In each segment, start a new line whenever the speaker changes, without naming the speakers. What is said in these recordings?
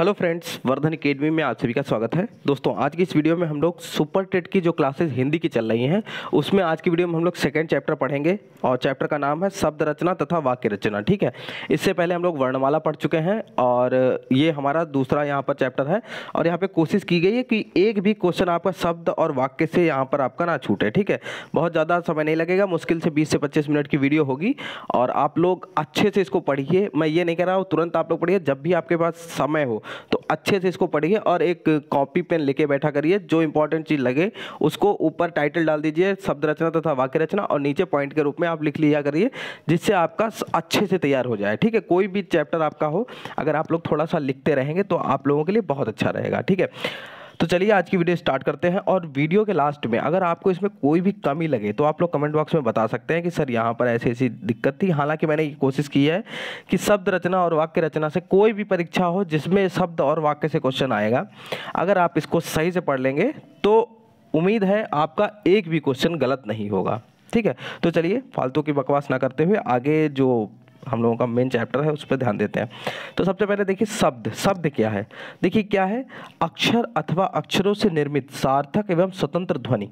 hello friends Vardhan academy में आप सभी का स्वागत है दोस्तों आज की इस वीडियो में हम लोग सुपर टेट की जो क्लासेस हिंदी की चल रही हैं उसमें आज की वीडियो में हम लोग सेकेंड चैप्टर पढ़ेंगे और चैप्टर का नाम है शब्द रचना तथा वाक्य रचना ठीक है इससे पहले हम लोग वर्णमाला पढ़ चुके हैं और ये हमारा दूसरा यहाँ पर चैप्टर है और यहाँ पर कोशिश की गई है कि एक भी क्वेश्चन आपका शब्द और वाक्य से यहाँ पर आपका ना छूटे ठीक है बहुत ज़्यादा समय नहीं लगेगा मुश्किल से बीस से पच्चीस मिनट की वीडियो होगी और आप लोग अच्छे से इसको पढ़िए मैं ये नहीं कह रहा हूँ तुरंत आप लोग पढ़िए जब भी आपके पास समय हो तो अच्छे से इसको पढ़िए और एक कॉपी पेन लेके बैठा करिए जो इंपॉर्टेंट चीज़ लगे उसको ऊपर टाइटल डाल दीजिए शब्द रचना तथा वाक्य रचना और नीचे पॉइंट के रूप में आप लिख लिया करिए जिससे आपका अच्छे से तैयार हो जाए ठीक है कोई भी चैप्टर आपका हो अगर आप लोग थोड़ा सा लिखते रहेंगे तो आप लोगों के लिए बहुत अच्छा रहेगा ठीक है तो चलिए आज की वीडियो स्टार्ट करते हैं और वीडियो के लास्ट में अगर आपको इसमें कोई भी कमी लगे तो आप लोग कमेंट बॉक्स में बता सकते हैं कि सर यहाँ पर ऐसी ऐसी दिक्कत थी हालांकि मैंने ये कोशिश की है कि शब्द रचना और वाक्य रचना से कोई भी परीक्षा हो जिसमें शब्द और वाक्य से क्वेश्चन आएगा अगर आप इसको सही से पढ़ लेंगे तो उम्मीद है आपका एक भी क्वेश्चन गलत नहीं होगा ठीक है तो चलिए फालतू की बकवास ना करते हुए आगे जो हम लोगों का मेन चैप्टर है उस पर ध्यान देते हैं तो सबसे पहले देखिए शब्द शब्द क्या है देखिए क्या है अक्षर अथवा अक्षरों से निर्मित सार्थक एवं स्वतंत्र ध्वनि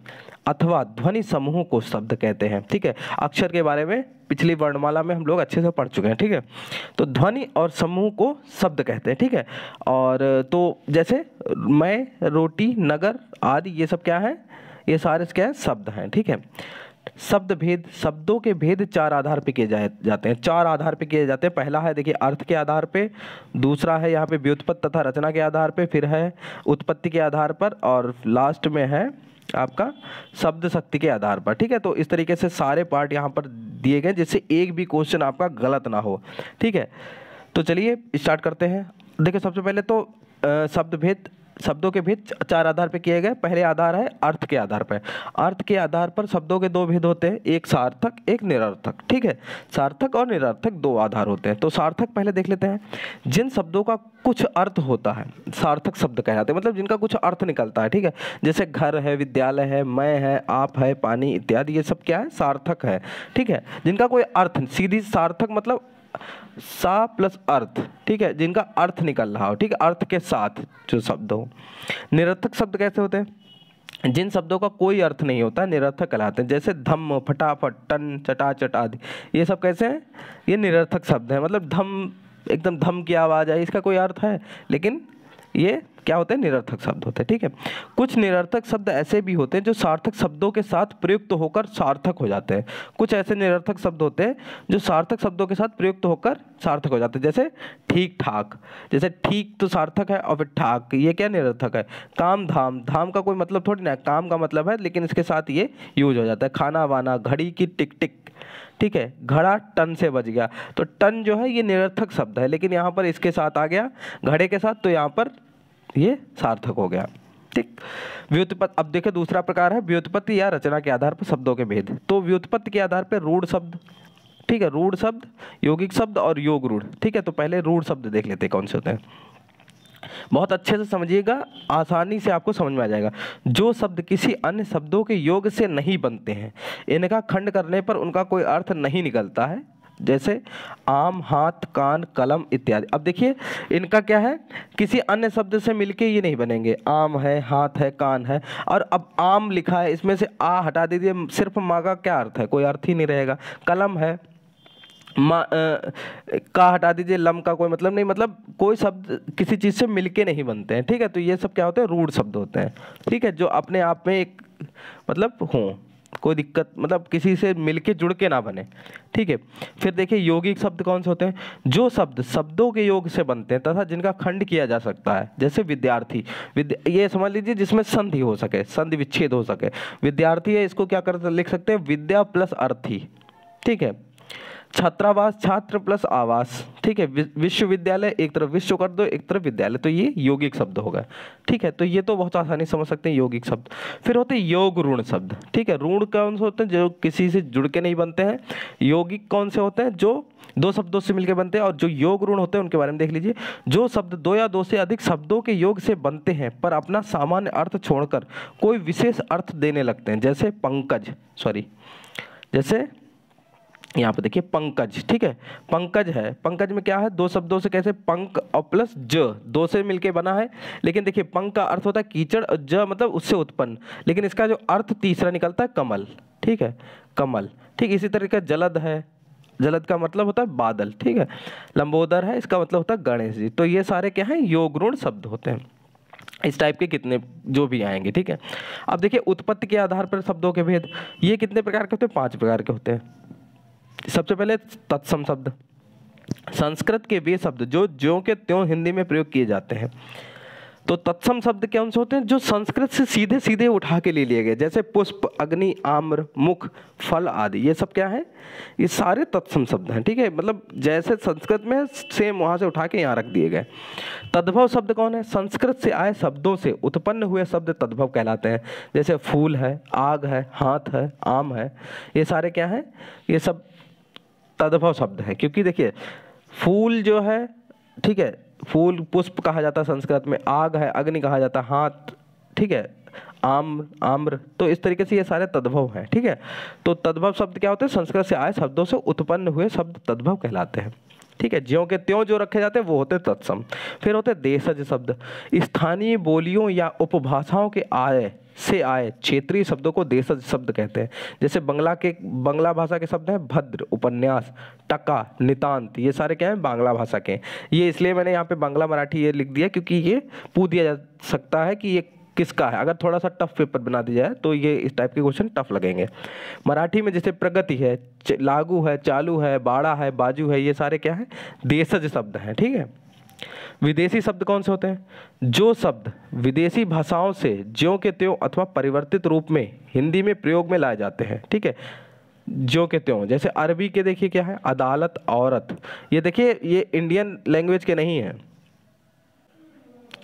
अथवा ध्वनि समूहों को शब्द कहते हैं ठीक है अक्षर के बारे में पिछली वर्णमाला में हम लोग अच्छे से पढ़ चुके हैं ठीक है तो ध्वनि और समूह को शब्द कहते हैं ठीक है और तो जैसे मैं रोटी नगर आदि ये सब क्या है ये सारे क्या है शब्द हैं ठीक है शब्द भेद शब्दों के भेद चार आधार पे किए जाए जाते हैं चार आधार पे किए जाते हैं पहला है देखिए अर्थ के आधार पे दूसरा है यहाँ पे व्युत्पत्त तथा रचना के आधार पे फिर है उत्पत्ति के आधार पर और लास्ट में है आपका शब्द शक्ति के आधार पर ठीक है तो इस तरीके से सारे पार्ट यहाँ पर दिए गए जिससे एक भी क्वेश्चन आपका गलत ना हो ठीक है तो चलिए स्टार्ट करते हैं देखिए सबसे पहले तो शब्द भेद शब्दों के भेद चार आधार पर किए गए पहले आधार है अर्थ के आधार पर अर्थ के आधार पर शब्दों के दो भेद होते हैं एक सार्थक एक निरर्थक ठीक है सार्थक और निरर्थक दो आधार होते हैं तो सार्थक पहले देख लेते हैं जिन शब्दों का कुछ अर्थ होता है सार्थक शब्द कहलाते हैं मतलब जिनका कुछ अर्थ निकलता है ठीक है जैसे घर है विद्यालय है मैं है आप है पानी इत्यादि ये सब क्या है सार्थक है ठीक है जिनका कोई अर्थ सीधी सार्थक मतलब सा प्लस अर्थ ठीक है जिनका अर्थ निकल रहा हो ठीक है अर्थ के साथ जो शब्द हो निरर्थक शब्द कैसे होते हैं जिन शब्दों का कोई अर्थ नहीं होता निरर्थक कहलाते हैं जैसे धम फटाफट टन चटा आदि ये सब कैसे हैं ये निरर्थक शब्द हैं मतलब धम एकदम धम की आवाज़ आई इसका कोई अर्थ है लेकिन ये क्या होते हैं निरर्थक शब्द होते हैं ठीक है कुछ निरर्थक शब्द ऐसे भी होते हैं जो सार्थक शब्दों के साथ प्रयुक्त होकर सार्थक हो जाते हैं कुछ ऐसे निरर्थक शब्द होते हैं जो सार्थक शब्दों के साथ प्रयुक्त होकर सार्थक हो जाते हैं जैसे ठीक ठाक जैसे ठीक तो सार्थक है और ठाक ये क्या निरर्थक है काम धाम धाम का कोई मतलब थोड़ी ना काम का मतलब है लेकिन इसके साथ ये यूज हो जाता है खाना वाना घड़ी की टिक टिक ठीक है घड़ा टन से बच गया तो टन जो है ये निरर्थक शब्द है लेकिन यहाँ पर इसके साथ आ गया घड़े के साथ तो यहाँ पर ये सार्थक हो गया ठीक व्युत्पत्ति अब देखे दूसरा प्रकार है व्युत्पत्ति या रचना के आधार पर शब्दों के भेद तो व्युत्पत्ति के आधार पर रूढ़ शब्द ठीक है रूढ़ शब्द यौगिक शब्द और योग रूढ़ ठीक है तो पहले रूढ़ शब्द देख लेते हैं कौन से होते हैं बहुत अच्छे से समझिएगा आसानी से आपको समझ में आ जाएगा जो शब्द किसी अन्य शब्दों के योग से नहीं बनते हैं इनका खंड करने पर उनका कोई अर्थ नहीं निकलता है जैसे आम हाथ कान कलम इत्यादि अब देखिए इनका क्या है किसी अन्य शब्द से मिलके ये नहीं बनेंगे आम है हाथ है कान है और अब आम लिखा है इसमें से आ हटा दीजिए सिर्फ माँ का क्या अर्थ है कोई अर्थ ही नहीं रहेगा कलम है मा आ, का हटा दीजिए लम का कोई मतलब नहीं मतलब कोई शब्द किसी चीज़ से मिलके नहीं बनते हैं ठीक है तो ये सब क्या होते हैं रूढ़ शब्द होते हैं ठीक है जो अपने आप में एक मतलब हों कोई दिक्कत मतलब किसी से मिलके जुड़ के ना बने ठीक है फिर देखिए योगिक शब्द कौन से होते हैं जो शब्द शब्दों के योग से बनते हैं तथा जिनका खंड किया जा सकता है जैसे विद्यार्थी विद्या ये समझ लीजिए जिसमें संधि हो सके संधि विच्छेद हो सके विद्यार्थी है इसको क्या कर लिख सकते हैं विद्या प्लस अर्थी ठीक है छात्रावास छात्र प्लस आवास ठीक है विश्वविद्यालय एक तरफ विश्व कर दो एक तरफ विद्यालय तो ये यौगिक शब्द होगा ठीक है तो ये तो बहुत आसानी समझ सकते हैं यौगिक शब्द फिर होते हैं योग ऋण शब्द ठीक है ऋण कौन से होते हैं जो किसी से जुड़ के नहीं बनते हैं यौगिक कौन से होते हैं जो दो शब्दों से मिलकर बनते हैं और जो योग ऋण होते हैं उनके बारे में देख लीजिए जो शब्द दो या दो से अधिक शब्दों के योग से बनते हैं पर अपना सामान्य अर्थ छोड़कर कोई विशेष अर्थ देने लगते हैं जैसे पंकज सॉरी जैसे यहाँ पे देखिए पंकज ठीक है पंकज है पंकज में क्या है दो शब्दों से कैसे पंक और प्लस ज दो से मिलके बना है लेकिन देखिए पंक का अर्थ होता है कीचड़ और ज मतलब उससे उत्पन्न लेकिन इसका जो अर्थ तीसरा निकलता है कमल ठीक है कमल ठीक इसी तरह का जलद है जलद का मतलब होता है बादल ठीक है लंबोदर है इसका मतलब होता है गणेश जी तो ये सारे क्या हैं योगरुण शब्द होते हैं इस टाइप के कितने जो भी आएंगे ठीक है अब देखिए उत्पत्ति के आधार पर शब्दों के भेद ये कितने प्रकार के होते हैं पांच प्रकार के होते हैं सबसे पहले तत्सम शब्द संस्कृत के वे शब्द जो जो के त्यों हिंदी में प्रयोग किए जाते हैं तो तत्सम शब्द कौन से होते हैं जो संस्कृत से सीधे सीधे उठा के ले लिए गए जैसे पुष्प अग्नि आम्र मुख फल आदि ये सब क्या है ये सारे तत्सम शब्द हैं ठीक है मतलब जैसे संस्कृत में सेम वहां से उठा के यहाँ रख दिए गए तद्भव शब्द कौन है संस्कृत से आए शब्दों से उत्पन्न हुए शब्द तद्भव कहलाते हैं जैसे फूल है आग है हाथ है आम है ये सारे क्या है ये सब तद्भव शब्द है क्योंकि देखिए फूल जो है ठीक है फूल पुष्प कहा जाता है संस्कृत में आग है अग्नि कहा जाता है हाथ ठीक है आम्र आम्र तो इस तरीके से ये सारे तद्भव हैं ठीक है तो तद्भव शब्द क्या होते हैं संस्कृत से आए शब्दों से उत्पन्न हुए शब्द तद्भव कहलाते हैं ठीक है ज्यों के त्यों जो रखे जाते हैं वो होते तत्सम फिर होते देशज शब्द स्थानीय बोलियों या उपभाषाओं के आय से आए क्षेत्रीय शब्दों को देशज शब्द कहते हैं जैसे बंगला के बंगला भाषा के शब्द हैं भद्र उपन्यास टका नितांत ये सारे क्या हैं बांग्ला भाषा के ये इसलिए मैंने यहाँ पे बांग्ला मराठी ये लिख दिया क्योंकि ये पूछ दिया जा सकता है कि ये किसका है अगर थोड़ा सा टफ पेपर बना दिया जाए तो ये इस टाइप के क्वेश्चन टफ लगेंगे मराठी में जैसे प्रगति है लागू है चालू है बाड़ा है बाजू है ये सारे क्या है देशज शब्द हैं ठीक है विदेशी शब्द कौन से होते हैं जो शब्द विदेशी भाषाओं से ज्यों के त्यों अथवा परिवर्तित रूप में हिंदी में प्रयोग में लाए जाते हैं ठीक है जो के त्यों जैसे अरबी के देखिए क्या है अदालत औरत ये देखिए ये इंडियन लैंग्वेज के नहीं है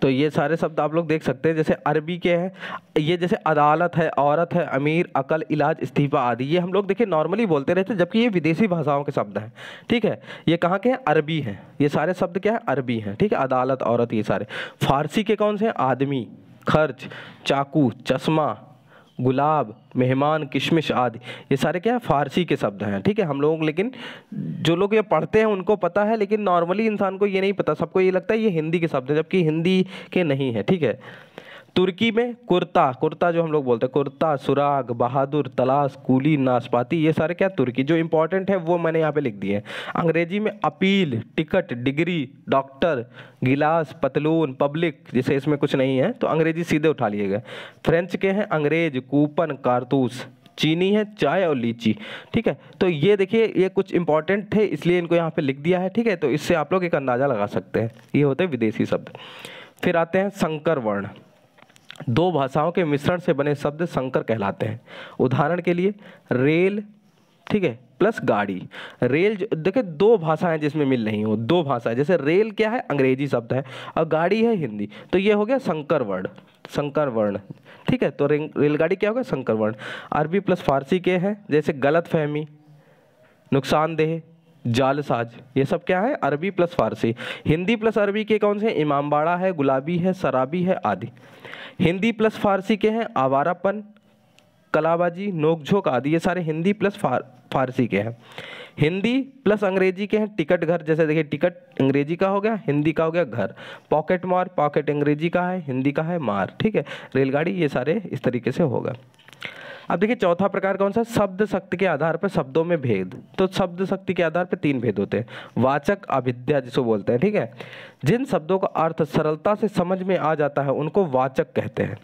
तो ये सारे शब्द आप लोग देख सकते हैं जैसे अरबी के हैं ये जैसे अदालत है औरत है अमीर अकल इलाज इस्तीफा आदि ये हम लोग देखिए नॉर्मली बोलते रहते जबकि ये विदेशी भाषाओं के शब्द हैं ठीक है ये कहाँ के हैं अरबी हैं ये सारे शब्द क्या हैं अरबी हैं ठीक है अदालत औरत ये सारे फारसी के कौन से हैं आदमी खर्च चाकू चश्मा गुलाब मेहमान किशमिश आदि ये सारे क्या है फारसी के शब्द हैं ठीक है हम लोग लेकिन जो लोग ये पढ़ते हैं उनको पता है लेकिन नॉर्मली इंसान को ये नहीं पता सबको ये लगता है ये हिंदी के शब्द हैं जबकि हिंदी के नहीं है ठीक है तुर्की में कुर्ता कुर्ता जो हम लोग बोलते हैं कुर्ता सुराग बहादुर तलाश कूली नाशपाती ये सारे क्या तुर्की जो इंपॉर्टेंट है वो मैंने यहाँ पे लिख दिए अंग्रेजी में अपील टिकट डिग्री डॉक्टर गिलास पतलून पब्लिक जैसे इसमें कुछ नहीं है तो अंग्रेजी सीधे उठा लिए गए फ्रेंच के हैं अंग्रेज कूपन कारतूस चीनी है चाय और लीची ठीक है तो ये देखिए ये कुछ इंपॉर्टेंट थे इसलिए इनको यहाँ पे लिख दिया है ठीक है तो इससे आप लोग एक अंदाज़ा लगा सकते हैं ये होते हैं विदेशी शब्द फिर आते हैं संकर वर्ण दो भाषाओं के मिश्रण से बने शब्द संकर कहलाते हैं उदाहरण के लिए रेल ठीक है प्लस गाड़ी रेल देखिए दो भाषाएं जिसमें मिल रही हो दो भाषाएं जैसे रेल क्या है अंग्रेजी शब्द है और गाड़ी है हिंदी तो ये हो गया संकर वर्ण संकर वर्ण ठीक है तो रेलगाड़ी क्या हो गया संकर वर्ण अरबी प्लस फारसी के हैं जैसे गलत फहमी नुकसानदेह जालसाज ये सब क्या है अरबी प्लस फारसी हिंदी प्लस अरबी के कौन से इमामबाड़ा है गुलाबी है शराबी है आदि हिंदी प्लस फारसी के हैं आवारापन कलाबाजी नोकझोंक आदि ये सारे हिंदी प्लस फार फारसी के हैं हिंदी प्लस अंग्रेजी के हैं टिकट घर जैसे देखिए टिकट अंग्रेजी का हो गया हिंदी का हो गया घर पॉकेट मार पॉकेट अंग्रेजी का है हिंदी का है मार ठीक है रेलगाड़ी ये सारे इस तरीके से होगा अब देखिए चौथा प्रकार कौन सा शब्द शक्ति के आधार पर शब्दों में भेद तो शब्द शक्ति के आधार पर तीन भेद होते हैं वाचक अभिद्या जिसको बोलते हैं ठीक है जिन शब्दों का अर्थ सरलता से समझ में आ जाता है उनको वाचक कहते हैं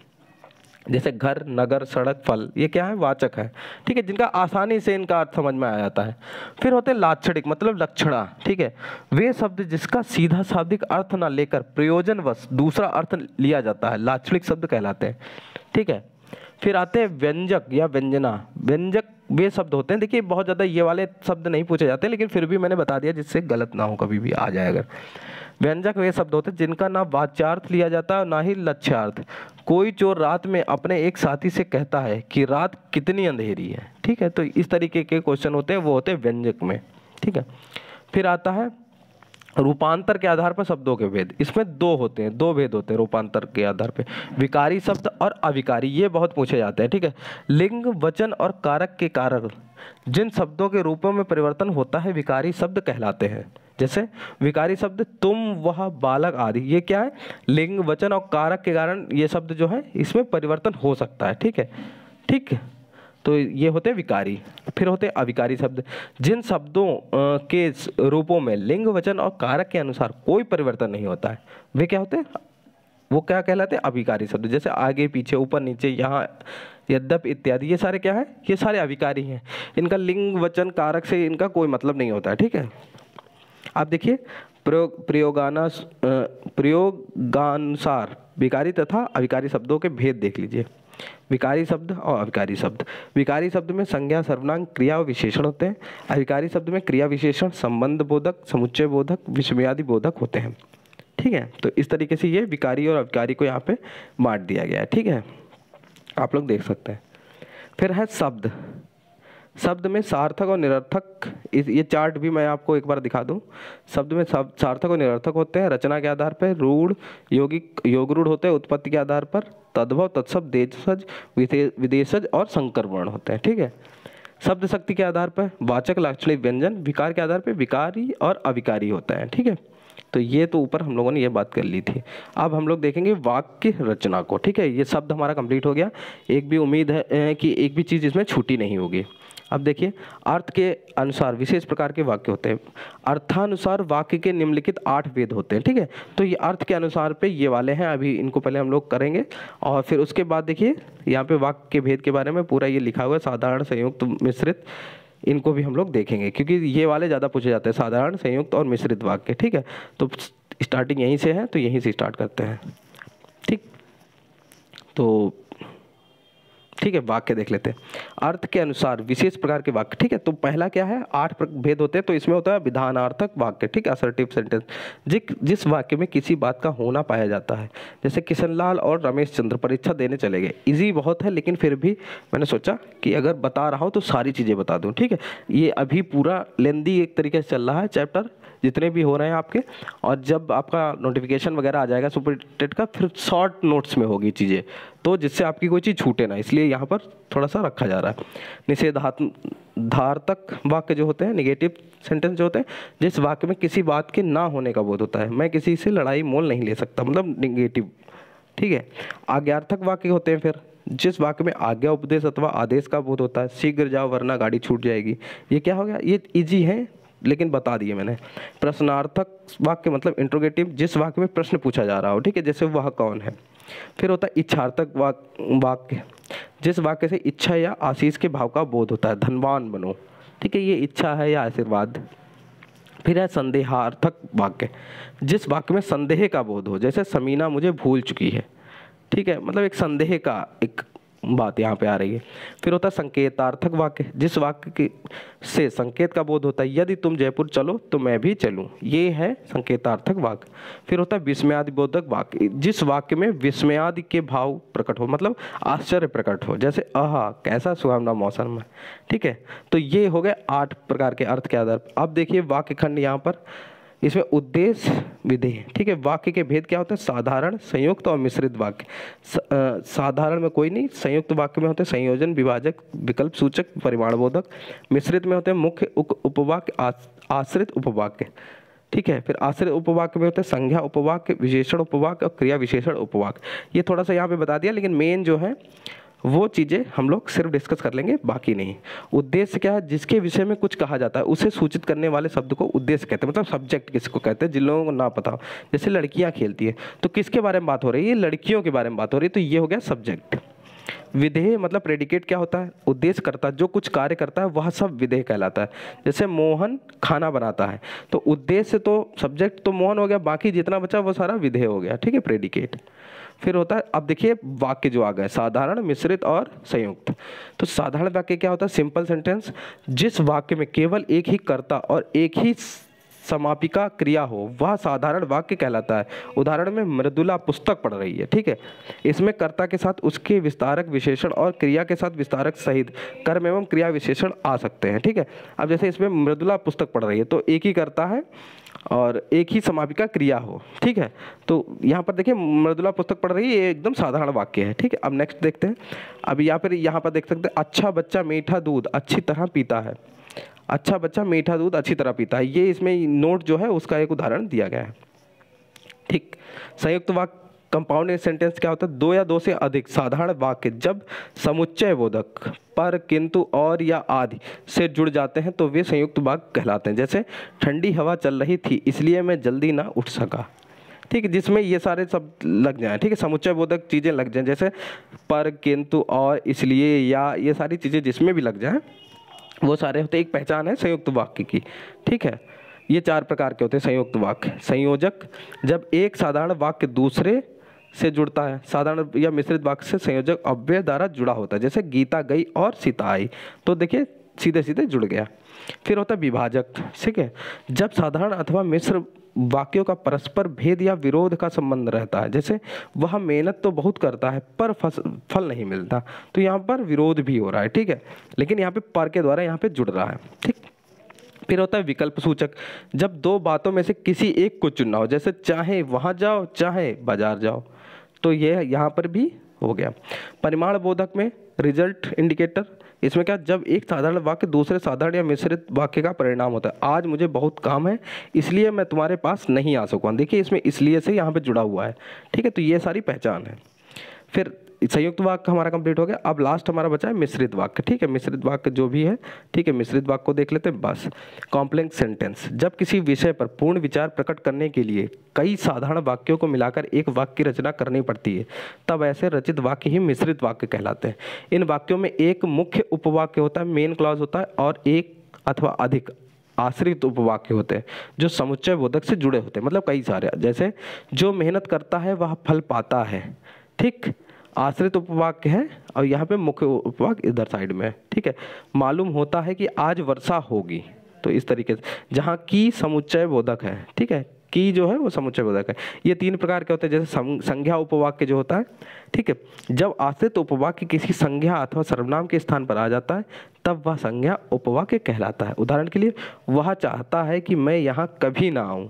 जैसे घर नगर सड़क फल ये क्या है वाचक है ठीक है जिनका आसानी से इनका अर्थ समझ में आ जाता है फिर होते हैं लाक्षणिक मतलब लक्षणा ठीक है वे शब्द जिसका सीधा शाब्दिक अर्थ ना लेकर प्रयोजनवश दूसरा अर्थ लिया जाता है लाक्षणिक शब्द कहलाते हैं ठीक है फिर आते हैं व्यंजक या व्यंजना व्यंजक वे शब्द होते हैं देखिए बहुत ज़्यादा ये वाले शब्द नहीं पूछे जाते लेकिन फिर भी मैंने बता दिया जिससे गलत ना हो कभी भी आ जाए अगर व्यंजक वे शब्द होते हैं जिनका ना वाच्यार्थ लिया जाता है ना ही लक्ष्यार्थ कोई चोर रात में अपने एक साथी से कहता है कि रात कितनी अंधेरी है ठीक है तो इस तरीके के क्वेश्चन होते हैं वो होते हैं व्यंजक में ठीक है फिर आता है रूपांतर के आधार पर शब्दों के भेद इसमें दो होते हैं दो भेद होते हैं रूपांतर के आधार पर विकारी शब्द और अविकारी ये बहुत पूछे जाते हैं ठीक है लिंग वचन और कारक के कारण जिन शब्दों के रूपों में परिवर्तन होता है विकारी शब्द कहलाते हैं जैसे विकारी शब्द तुम वह बालक आदि ये क्या है लिंग वचन और कारक के कारण ये शब्द जो है इसमें परिवर्तन हो सकता है ठीक है ठीक है तो ये होते विकारी फिर होते अविकारी शब्द जिन शब्दों के रूपों में लिंग वचन और कारक के अनुसार कोई परिवर्तन नहीं होता है वे क्या होते वो क्या कहलाते हैं अविकारी शब्द जैसे आगे पीछे ऊपर नीचे यहाँ यद्यप इत्यादि ये सारे क्या है ये सारे अविकारी हैं इनका लिंग वचन कारक से इनका कोई मतलब नहीं होता है ठीक है आप देखिए प्रयोग प्रयोगाना प्रयोगानुसार विकारी तथा अविकारी शब्दों के भेद देख लीजिए विकारी शब्द और अविकारी शब्द विकारी शब्द में संज्ञा सर्वनाम क्रिया और विशेषण होते हैं अविकारी शब्द में क्रिया विशेषण संबंध बोधक समुच्चय बोधक विषमयादि बोधक होते हैं ठीक है तो इस तरीके से ये विकारी और अविकारी को यहाँ पे बांट दिया गया है ठीक है आप लोग देख सकते हैं फिर है शब्द शब्द में सार्थक और निरर्थक इस ये चार्ट भी मैं आपको एक बार दिखा दूं शब्द में सार्थक और निरर्थक होते हैं रचना के आधार पर रूढ़ योगिक रूढ़ होते हैं उत्पत्ति के आधार पर तद्भव तत्सव देशज विदेशज और संकर वर्ण होते हैं ठीक है शब्द शक्ति के आधार पर वाचक लाक्षणिक व्यंजन विकार के आधार पर विकारी और अविकारी होता है ठीक है तो ये तो ऊपर हम लोगों ने ये बात कर ली थी अब हम लोग देखेंगे वाक्य रचना को ठीक है ये शब्द हमारा कंप्लीट हो गया एक भी उम्मीद है कि एक भी चीज़ इसमें छूटी नहीं होगी अब देखिए अर्थ के अनुसार विशेष प्रकार के वाक्य होते हैं अर्थानुसार वाक्य के निम्नलिखित आठ वेद होते हैं ठीक है तो ये अर्थ के अनुसार पे ये वाले हैं अभी इनको पहले हम लोग करेंगे और फिर उसके बाद देखिए यहाँ पे वाक्य के भेद के बारे में पूरा ये लिखा हुआ है साधारण संयुक्त मिश्रित इनको भी हम लोग देखेंगे क्योंकि ये वाले ज़्यादा पूछे जाते हैं साधारण संयुक्त और मिश्रित वाक्य ठीक है तो स्टार्टिंग यहीं से है तो यहीं से स्टार्ट करते हैं ठीक तो ठीक है वाक्य देख लेते हैं अर्थ के अनुसार विशेष प्रकार के वाक्य ठीक है तो पहला क्या है आठ भेद होते हैं तो इसमें होता है विधानार्थक वाक्य ठीक है असर्टिव सेंटेंस जिस जिस वाक्य में किसी बात का होना पाया जाता है जैसे किशन लाल और रमेश चंद्र परीक्षा देने चले गए ईजी बहुत है लेकिन फिर भी मैंने सोचा कि अगर बता रहा हूँ तो सारी चीज़ें बता दूँ ठीक है ये अभी पूरा लेंदी एक तरीके से चल रहा है चैप्टर जितने भी हो रहे हैं आपके और जब आपका नोटिफिकेशन वगैरह आ जाएगा सुपर टेट का फिर शॉर्ट नोट्स में होगी चीज़ें तो जिससे आपकी कोई चीज़ छूटे ना इसलिए यहाँ पर थोड़ा सा रखा जा रहा है निषेधात्म धार्थक वाक्य जो होते हैं निगेटिव सेंटेंस जो होते हैं जिस वाक्य में किसी बात के ना होने का बोध होता है मैं किसी से लड़ाई मोल नहीं ले सकता मतलब निगेटिव ठीक है आज्ञार्थक वाक्य होते हैं फिर जिस वाक्य में आज्ञा उपदेश अथवा आदेश का बोध होता है शीघ्र जाओ वरना गाड़ी छूट जाएगी ये क्या हो गया ये इजी है लेकिन बता दिए मैंने प्रश्नार्थक वाक्य मतलब इंट्रोगेटिव जिस वाक्य में प्रश्न पूछा जा रहा हो ठीक है जैसे वह कौन है फिर होता है इच्छार्थक वाक वाक्य जिस वाक्य से इच्छा या आशीष के भाव का बोध होता है धनवान बनो ठीक है ये इच्छा है या आशीर्वाद फिर है संदेहार्थक वाक्य जिस वाक्य में संदेह का बोध हो जैसे समीना मुझे भूल चुकी है ठीक है मतलब एक संदेह का एक बात यहाँ पे आ रही है फिर होता है संकेतार्थक वाक्य जिस वाक्य के से संकेत का बोध होता है यदि तुम जयपुर चलो तो मैं भी चलूँ ये है संकेतार्थक वाक्य फिर होता है विस्मयादि बोधक वाक्य जिस वाक्य में विस्मयादि के भाव प्रकट हो मतलब आश्चर्य प्रकट हो जैसे आहा कैसा सुहावना मौसम है ठीक है तो ये हो गए आठ प्रकार के अर्थ के आधार पर अब देखिए वाक्य खंड यहाँ पर इसमें उद्देश्य विधेय ठीक है वाक्य के भेद क्या होते हैं साधारण संयुक्त और मिश्रित वाक्य साधारण में कोई नहीं संयुक्त वाक्य में होते हैं संयोजन विभाजक विकल्प सूचक परिमाणबोधक मिश्रित में होते हैं मुख्य उपवाक्य आश्रित उपवाक्य ठीक है फिर आश्रय उपवाक्य में होते हैं संज्ञा उपवाक्य विशेषण उपवाक्य और क्रिया विशेषण उपवाक्य ये थोड़ा सा यहाँ पे बता दिया लेकिन मेन जो है वो चीज़ें हम लोग सिर्फ डिस्कस कर लेंगे बाकी नहीं उद्देश्य क्या है जिसके विषय में कुछ कहा जाता है उसे सूचित करने वाले शब्द को उद्देश्य कहते हैं मतलब सब्जेक्ट किसको कहते हैं जिन लोगों को ना पता हो जैसे लड़कियाँ खेलती है तो किसके बारे में बात हो रही है लड़कियों के बारे में बात हो रही है तो ये हो गया सब्जेक्ट विधेय मतलब प्रेडिकेट क्या होता है उद्देश्य करता है जो कुछ कार्य करता है वह सब विधेय कहलाता है जैसे मोहन खाना बनाता है तो उद्देश्य तो सब्जेक्ट तो मोहन हो गया बाकी जितना बचा वो सारा विधेय हो गया ठीक है प्रेडिकेट फिर होता है अब देखिए वाक्य जो आ गए साधारण मिश्रित और संयुक्त तो साधारण वाक्य क्या होता है सिंपल सेंटेंस जिस वाक्य में केवल एक ही कर्ता और एक ही समापिका क्रिया हो वह साधारण वाक्य कहलाता है उदाहरण में मृदुला पुस्तक पढ़ रही है ठीक है इसमें कर्ता के साथ उसके विस्तारक विशेषण और क्रिया के साथ विस्तारक सहित कर्म एवं क्रिया विशेषण आ सकते हैं ठीक है अब जैसे इसमें मृदुला पुस्तक पढ़ रही है तो एक ही कर्ता है और एक ही समापिका क्रिया हो ठीक है तो यहाँ पर देखिए मृदुला पुस्तक पढ़ रही है ये एकदम साधारण वाक्य है ठीक है अब नेक्स्ट देखते हैं अब यहाँ पर यहाँ पर देख सकते हैं अच्छा बच्चा मीठा दूध अच्छी तरह पीता है अच्छा बच्चा मीठा दूध अच्छी तरह पीता है ये इसमें नोट जो है उसका एक उदाहरण दिया गया है ठीक संयुक्त वाक्य कंपाउंड सेंटेंस क्या होता है दो या दो से अधिक साधारण वाक्य जब समुच्चय बोधक पर किंतु और या आदि से जुड़ जाते हैं तो वे संयुक्त वाक्य कहलाते हैं जैसे ठंडी हवा चल रही थी इसलिए मैं जल्दी ना उठ सका ठीक है जिसमें ये सारे सब लग जाए ठीक है समुच्चय बोधक चीज़ें लग जाएँ जैसे पर किंतु और इसलिए या ये सारी चीज़ें जिसमें भी लग जाएँ वो सारे होते एक पहचान है संयुक्त वाक्य की ठीक है ये चार प्रकार के होते हैं संयुक्त वाक्य संयोजक जब एक साधारण वाक्य दूसरे से जुड़ता है साधारण या मिश्रित वाक्य से संयोजक अव्यय द्वारा जुड़ा होता है जैसे गीता गई और सीता आई तो देखिए सीधे सीधे जुड़ गया फिर होता है विभाजक ठीक है जब साधारण अथवा मिश्र वाक्यों का परस्पर भेद या विरोध का संबंध रहता है जैसे वह मेहनत तो बहुत करता है पर फस, फल नहीं मिलता तो यहाँ पर विरोध भी हो रहा है ठीक है लेकिन यहाँ पे पर के द्वारा यहाँ पे जुड़ रहा है ठीक फिर होता है विकल्प सूचक जब दो बातों में से किसी एक को चुनना हो जैसे चाहे वहाँ जाओ चाहे बाजार जाओ तो यह यहाँ पर भी हो गया परिमाण बोधक में रिजल्ट इंडिकेटर इसमें क्या जब एक साधारण वाक्य दूसरे साधारण या मिश्रित वाक्य का परिणाम होता है आज मुझे बहुत काम है इसलिए मैं तुम्हारे पास नहीं आ सकूँ देखिए इसमें इसलिए से यहाँ पर जुड़ा हुआ है ठीक है तो ये सारी पहचान है फिर संयुक्त वाक्य हमारा कंप्लीट हो गया अब लास्ट हमारा बचा है मिश्रित वाक्य ठीक है मिश्रित वाक्य जो भी है ठीक है मिश्रित वाक्य को देख लेते हैं बस कॉम्प्लेक्स सेंटेंस जब किसी विषय पर पूर्ण विचार प्रकट करने के लिए कई साधारण वाक्यों को मिलाकर एक वाक्य की रचना करनी पड़ती है तब ऐसे रचित वाक्य ही मिश्रित वाक्य कहलाते हैं इन वाक्यों में एक मुख्य उपवाक्य होता है मेन क्लॉज होता है और एक अथवा अधिक आश्रित उपवाक्य होते हैं जो समुच्चय बोधक से जुड़े होते हैं मतलब कई सारे जैसे जो मेहनत करता है वह फल पाता है ठीक आश्रित उपवाक्य है और यहाँ पे मुख्य उपवाक्य इधर साइड में है ठीक है मालूम होता है कि आज वर्षा होगी तो इस तरीके से जहाँ की समुच्चय बोधक है ठीक है की जो है वो समुच्चय बोधक है ये तीन प्रकार के होते हैं जैसे संज्ञा उपवाक्य जो होता है ठीक है जब आश्रित उपवाक्य किसी संज्ञा अथवा सर्वनाम के स्थान पर आ जाता है तब वह संज्ञा उपवाक्य कहलाता है उदाहरण के लिए वह चाहता है कि मैं यहाँ कभी ना आऊँ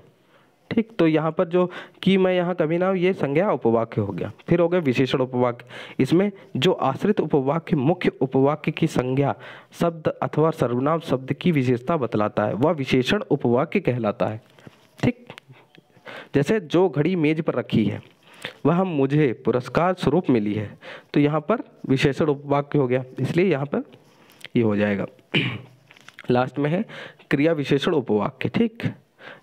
ठीक तो यहाँ पर जो कि मैं यहाँ कभी ना ये संज्ञा उपवाक्य हो गया फिर हो गया विशेषण उपवाक्य इसमें जो आश्रित उपवाक्य मुख्य उपवाक्य की संज्ञा शब्द अथवा सर्वनाम शब्द की विशेषता बतलाता है वह विशेषण उपवाक्य कहलाता है ठीक जैसे जो घड़ी मेज पर रखी है वह मुझे पुरस्कार स्वरूप मिली है तो यहाँ पर विशेषण उपवाक्य हो गया इसलिए यहाँ पर ये यह हो जाएगा लास्ट में है क्रिया विशेषण उपवाक्य ठीक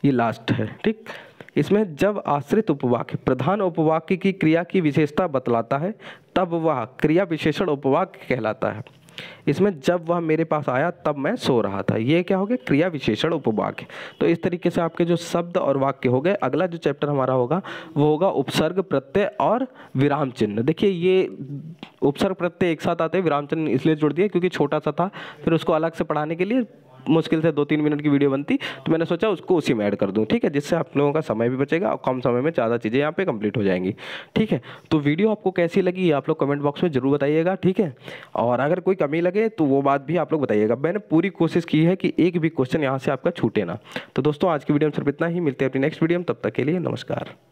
ये लास्ट है ठीक इसमें जब आश्रित उपवाक्य प्रधान उपवाक्य की क्रिया की विशेषता बतलाता है तब वह क्रिया विशेषण उपवाक्य कहलाता है इसमें जब वह मेरे पास आया तब मैं सो रहा था ये क्या हो गया क्रिया विशेषण उपवाक्य तो इस तरीके से आपके जो शब्द और वाक्य हो गए अगला जो चैप्टर हमारा होगा वो होगा उपसर्ग प्रत्यय और विराम चिन्ह देखिए ये उपसर्ग प्रत्यय एक साथ आते हैं विराम चिन्ह इसलिए जुड़ दिया क्योंकि छोटा सा था फिर उसको अलग से पढ़ाने के लिए मुश्किल से दो तीन मिनट की वीडियो बनती तो मैंने सोचा उसको उसी में ऐड कर दूँ ठीक है जिससे आप लोगों का समय भी बचेगा और कम समय में ज़्यादा चीज़ें यहाँ पर कंप्लीट हो जाएंगी ठीक है तो वीडियो आपको कैसी लगी आप लोग कमेंट बॉक्स में ज़रूर बताइएगा ठीक है और अगर कोई कमी लगे तो वो बात भी आप लोग बताइएगा मैंने पूरी कोशिश की है कि एक भी क्वेश्चन यहाँ से आपका छूटे ना तो दोस्तों आज की वीडियो में सिर्फ इतना ही मिलते हैं अपनी नेक्स्ट वीडियो में तब तक के लिए नमस्कार